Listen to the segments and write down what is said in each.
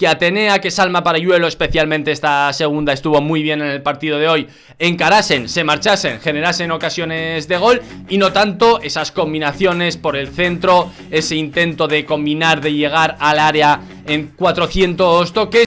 que Atenea, que Salma para Yuelo especialmente esta segunda estuvo muy bien en el partido de hoy, encarasen, se marchasen, generasen ocasiones de gol y no tanto esas combinaciones por el centro, ese intento de combinar, de llegar al área en 400 toques.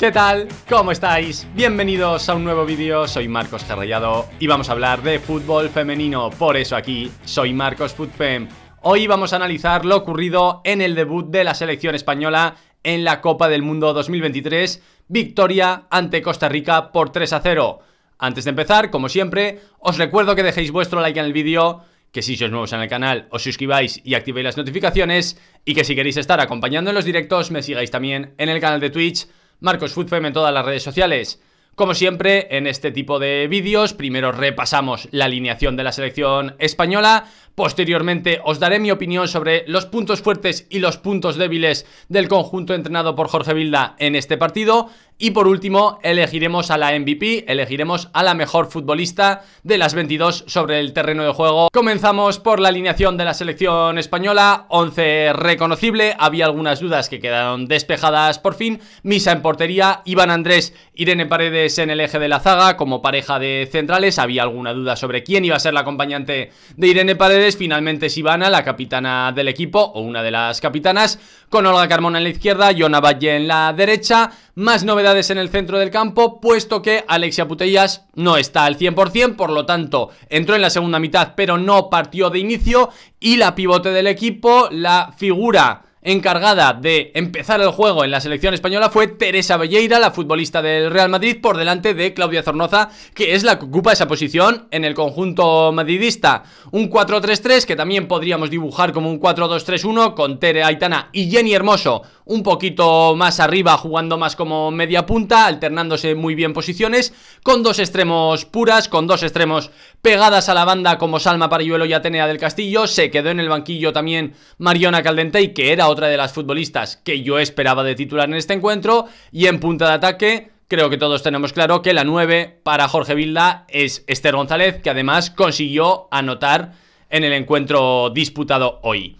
¿Qué tal? ¿Cómo estáis? Bienvenidos a un nuevo vídeo, soy Marcos Cerrillado y vamos a hablar de fútbol femenino, por eso aquí soy Marcos Footfem. Hoy vamos a analizar lo ocurrido en el debut de la selección española en la Copa del Mundo 2023, victoria ante Costa Rica por 3 a 0. Antes de empezar, como siempre, os recuerdo que dejéis vuestro like en el vídeo, que si sois nuevos en el canal os suscribáis y activéis las notificaciones y que si queréis estar acompañando en los directos me sigáis también en el canal de Twitch Marcos Futfem en todas las redes sociales. Como siempre, en este tipo de vídeos, primero repasamos la alineación de la selección española, posteriormente os daré mi opinión sobre los puntos fuertes y los puntos débiles del conjunto entrenado por Jorge Vilda en este partido, y por último, elegiremos a la MVP, elegiremos a la mejor futbolista de las 22 sobre el terreno de juego. Comenzamos por la alineación de la selección española, 11 reconocible, había algunas dudas que quedaron despejadas por fin, Misa en portería, Iván Andrés, Irene Paredes en el eje de la zaga como pareja de centrales, había alguna duda sobre quién iba a ser la acompañante de Irene Paredes, finalmente es Ivana, la capitana del equipo, o una de las capitanas, con Olga Carmona en la izquierda, Jona Valle en la derecha, más novedades en el centro del campo, puesto que Alexia Putellas no está al 100%, por lo tanto, entró en la segunda mitad, pero no partió de inicio, y la pivote del equipo, la figura encargada de empezar el juego en la selección española fue Teresa Belleira, la futbolista del Real Madrid, por delante de Claudia Zornoza, que es la que ocupa esa posición en el conjunto madridista. Un 4-3-3 que también podríamos dibujar como un 4-2-3-1 con Tere Aitana y Jenny Hermoso un poquito más arriba jugando más como media punta, alternándose muy bien posiciones, con dos extremos puras, con dos extremos pegadas a la banda como Salma Pariuelo y Atenea del Castillo, se quedó en el banquillo también Mariona Caldentey, que era otra de las futbolistas que yo esperaba de titular en este encuentro. Y en punta de ataque, creo que todos tenemos claro que la 9 para Jorge Vilda es Esther González, que además consiguió anotar en el encuentro disputado hoy.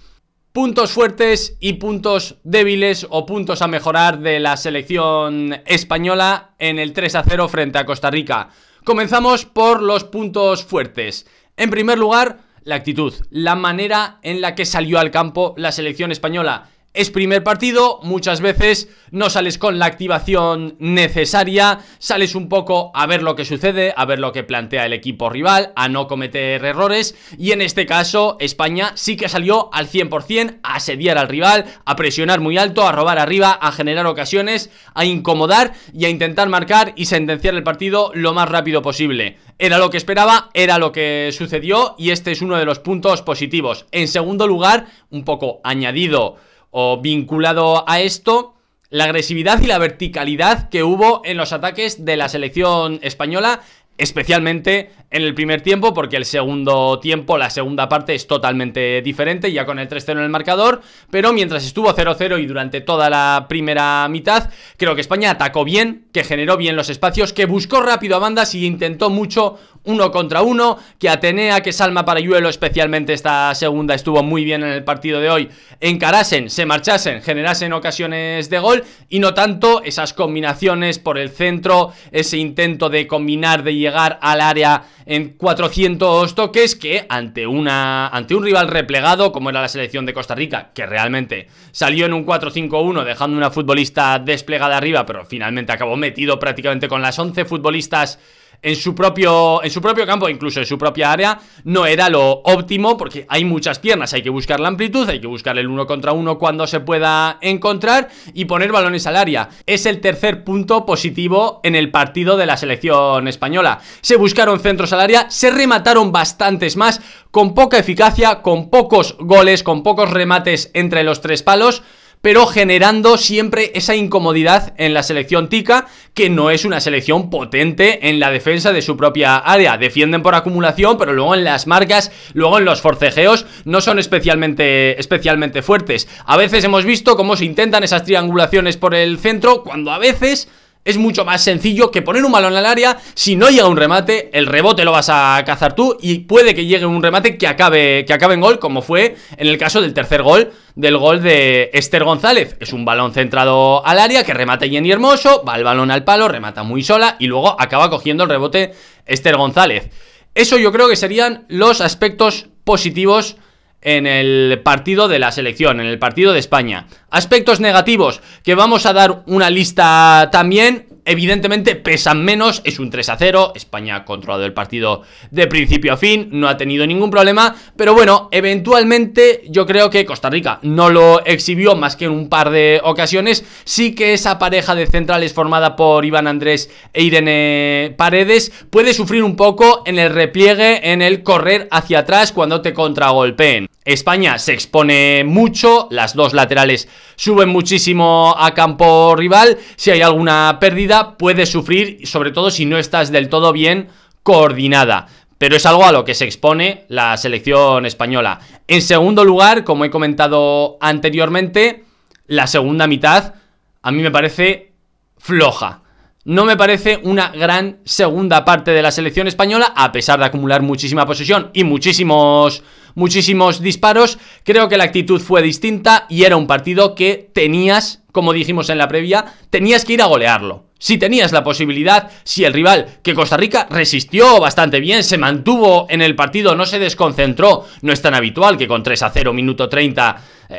Puntos fuertes y puntos débiles o puntos a mejorar de la selección española en el 3 a 0 frente a Costa Rica. Comenzamos por los puntos fuertes. En primer lugar, la actitud, la manera en la que salió al campo la selección española. Es primer partido, muchas veces no sales con la activación necesaria, sales un poco a ver lo que sucede, a ver lo que plantea el equipo rival, a no cometer errores y en este caso España sí que salió al 100% a asediar al rival, a presionar muy alto, a robar arriba, a generar ocasiones, a incomodar y a intentar marcar y sentenciar el partido lo más rápido posible. Era lo que esperaba, era lo que sucedió y este es uno de los puntos positivos. En segundo lugar, un poco añadido o vinculado a esto, la agresividad y la verticalidad que hubo en los ataques de la selección española especialmente en el primer tiempo, porque el segundo tiempo, la segunda parte es totalmente diferente, ya con el 3-0 en el marcador, pero mientras estuvo 0-0 y durante toda la primera mitad, creo que España atacó bien, que generó bien los espacios, que buscó rápido a bandas y intentó mucho uno contra uno, que Atenea, que Salma para Yuelo especialmente esta segunda estuvo muy bien en el partido de hoy, encarasen, se marchasen, generasen ocasiones de gol y no tanto esas combinaciones por el centro, ese intento de combinar, de llegar llegar al área en 400 toques que ante, una, ante un rival replegado como era la selección de Costa Rica, que realmente salió en un 4-5-1 dejando una futbolista desplegada arriba, pero finalmente acabó metido prácticamente con las 11 futbolistas en su propio, en su propio campo, incluso en su propia área, no era lo óptimo porque hay muchas piernas, hay que buscar la amplitud, hay que buscar el uno contra uno cuando se pueda encontrar y poner balones al área. Es el tercer punto positivo en el partido de la selección española. Se buscaron centros al área, se remataron bastantes más, con poca eficacia, con pocos goles, con pocos remates entre los tres palos, pero generando siempre esa incomodidad en la selección tica, que no es una selección potente en la defensa de su propia área. Defienden por acumulación, pero luego en las marcas, luego en los forcejeos, no son especialmente, especialmente fuertes. A veces hemos visto cómo se intentan esas triangulaciones por el centro, cuando a veces es mucho más sencillo que poner un balón al área. Si no llega un remate, el rebote lo vas a cazar tú y puede que llegue un remate que acabe, que acabe en gol, como fue en el caso del tercer gol, del gol de Esther González. Es un balón centrado al área que remata Jenny Hermoso, va el balón al palo, remata muy sola y luego acaba cogiendo el rebote Esther González. Eso yo creo que serían los aspectos positivos en el partido de la selección, en el partido de España. Aspectos negativos, que vamos a dar una lista también evidentemente pesan menos, es un 3 a 0, España ha controlado el partido de principio a fin, no ha tenido ningún problema, pero bueno, eventualmente yo creo que Costa Rica no lo exhibió más que en un par de ocasiones, sí que esa pareja de centrales formada por Iván Andrés e Irene Paredes puede sufrir un poco en el repliegue, en el correr hacia atrás cuando te contragolpeen. España se expone mucho, las dos laterales suben muchísimo a campo rival, si hay alguna pérdida puede sufrir, sobre todo si no estás del todo bien coordinada. Pero es algo a lo que se expone la selección española. En segundo lugar, como he comentado anteriormente, la segunda mitad a mí me parece floja. No me parece una gran segunda parte de la selección española, a pesar de acumular muchísima posesión y muchísimos, muchísimos disparos. Creo que la actitud fue distinta y era un partido que tenías, como dijimos en la previa, tenías que ir a golearlo si tenías la posibilidad, si el rival, que Costa Rica resistió bastante bien, se mantuvo en el partido, no se desconcentró, no es tan habitual que con 3 a 0, minuto 30,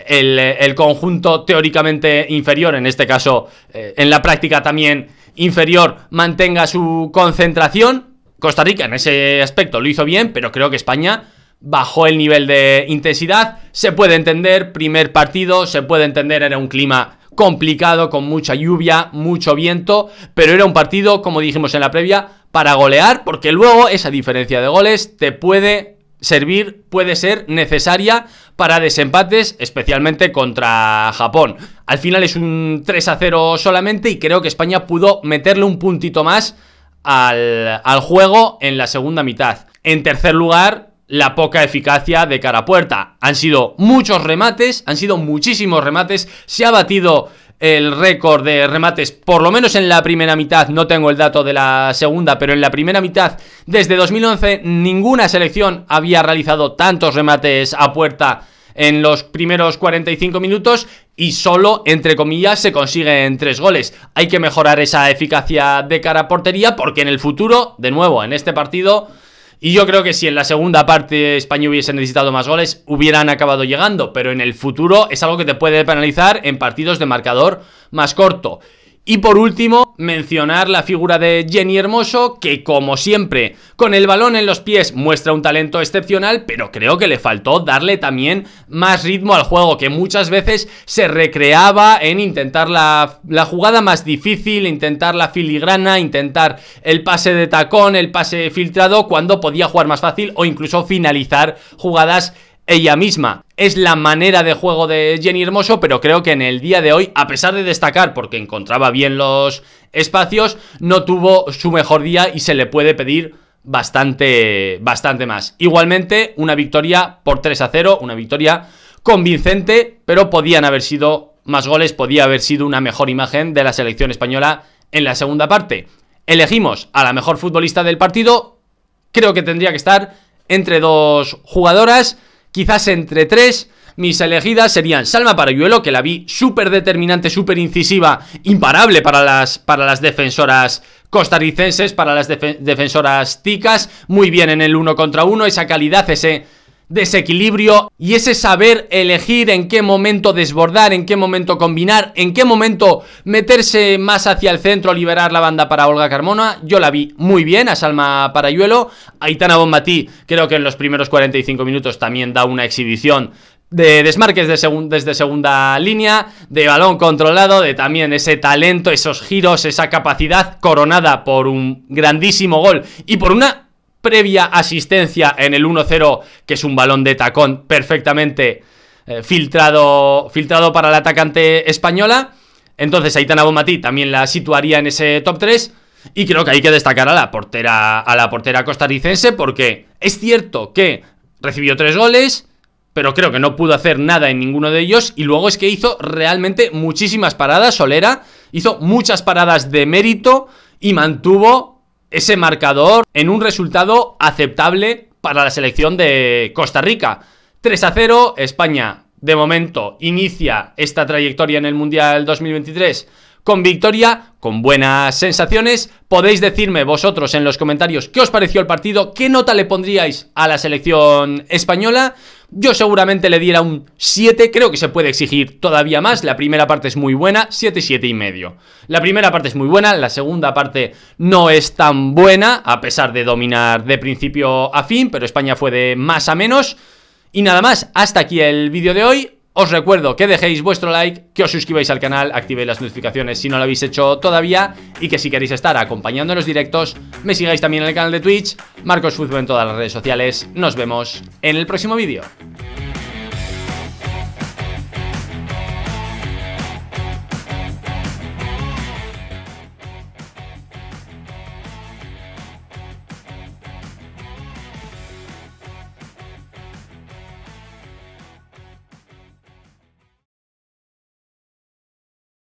el, el conjunto teóricamente inferior, en este caso, eh, en la práctica también inferior, mantenga su concentración. Costa Rica en ese aspecto lo hizo bien, pero creo que España bajó el nivel de intensidad. Se puede entender, primer partido, se puede entender, era un clima complicado, con mucha lluvia, mucho viento, pero era un partido, como dijimos en la previa, para golear, porque luego esa diferencia de goles te puede servir, puede ser necesaria para desempates, especialmente contra Japón. Al final es un 3 a 0 solamente y creo que España pudo meterle un puntito más al, al juego en la segunda mitad. En tercer lugar, la poca eficacia de cara a puerta. Han sido muchos remates, han sido muchísimos remates, se ha batido el récord de remates, por lo menos en la primera mitad, no tengo el dato de la segunda, pero en la primera mitad, desde 2011, ninguna selección había realizado tantos remates a puerta en los primeros 45 minutos y solo, entre comillas, se consiguen tres goles. Hay que mejorar esa eficacia de cara a portería porque en el futuro, de nuevo, en este partido y yo creo que si en la segunda parte España hubiese necesitado más goles, hubieran acabado llegando, pero en el futuro es algo que te puede penalizar en partidos de marcador más corto. Y por último, mencionar la figura de Jenny Hermoso, que como siempre, con el balón en los pies muestra un talento excepcional, pero creo que le faltó darle también más ritmo al juego, que muchas veces se recreaba en intentar la, jugada más difícil, intentar la filigrana, intentar el pase de tacón, el pase filtrado, cuando podía jugar más fácil o incluso finalizar jugadas ella misma. Es la manera de juego de Jenny Hermoso, pero creo que en el día de hoy, a pesar de destacar porque encontraba bien los espacios, no tuvo su mejor día y se le puede pedir bastante, bastante más. Igualmente, una victoria por 3 a 0, una victoria convincente, pero podían haber sido más goles, podía haber sido una mejor imagen de la selección española en la segunda parte. Elegimos a la mejor futbolista del partido, creo que tendría que estar entre dos jugadoras, Quizás entre tres, mis elegidas serían Salma Parayuelo, que la vi súper determinante, súper incisiva, imparable para las, para las defensoras costarricenses, para las defensoras ticas, muy bien en el uno contra uno, esa calidad, ese desequilibrio y ese saber elegir en qué momento desbordar, en qué momento combinar, en qué momento meterse más hacia el centro, liberar la banda para Olga Carmona. Yo la vi muy bien a Salma Parayuelo. Aitana Bombatí, creo que en los primeros 45 minutos también da una exhibición de desmarques desde segunda línea, de balón controlado, de también ese talento, esos giros, esa capacidad coronada por un grandísimo gol y por una previa asistencia en el 1-0, que es un balón de tacón perfectamente eh, filtrado, filtrado para el atacante española. Entonces Aitana Bomatí también la situaría en ese top 3. Y creo que hay que destacar a la portera, a la portera costarricense porque es cierto que recibió tres goles, pero creo que no pudo hacer nada en ninguno de ellos. Y luego es que hizo realmente muchísimas paradas, Solera, hizo muchas paradas de mérito y mantuvo ese marcador en un resultado aceptable para la selección de Costa Rica. 3 a 0, España de momento inicia esta trayectoria en el Mundial 2023 con victoria, con buenas sensaciones. Podéis decirme vosotros en los comentarios qué os pareció el partido, qué nota le pondríais a la selección española. Yo seguramente le diera un 7, creo que se puede exigir todavía más. La primera parte es muy buena, 7, 7 y medio. La primera parte es muy buena, la segunda parte no es tan buena, a pesar de dominar de principio a fin, pero España fue de más a menos. Y nada más, hasta aquí el vídeo de hoy. Os recuerdo que dejéis vuestro like, que os suscribáis al canal, activéis las notificaciones si no lo habéis hecho todavía y que si queréis estar acompañando en los directos, me sigáis también en el canal de Twitch, Marcos Fútbol en todas las redes sociales. Nos vemos en el próximo vídeo.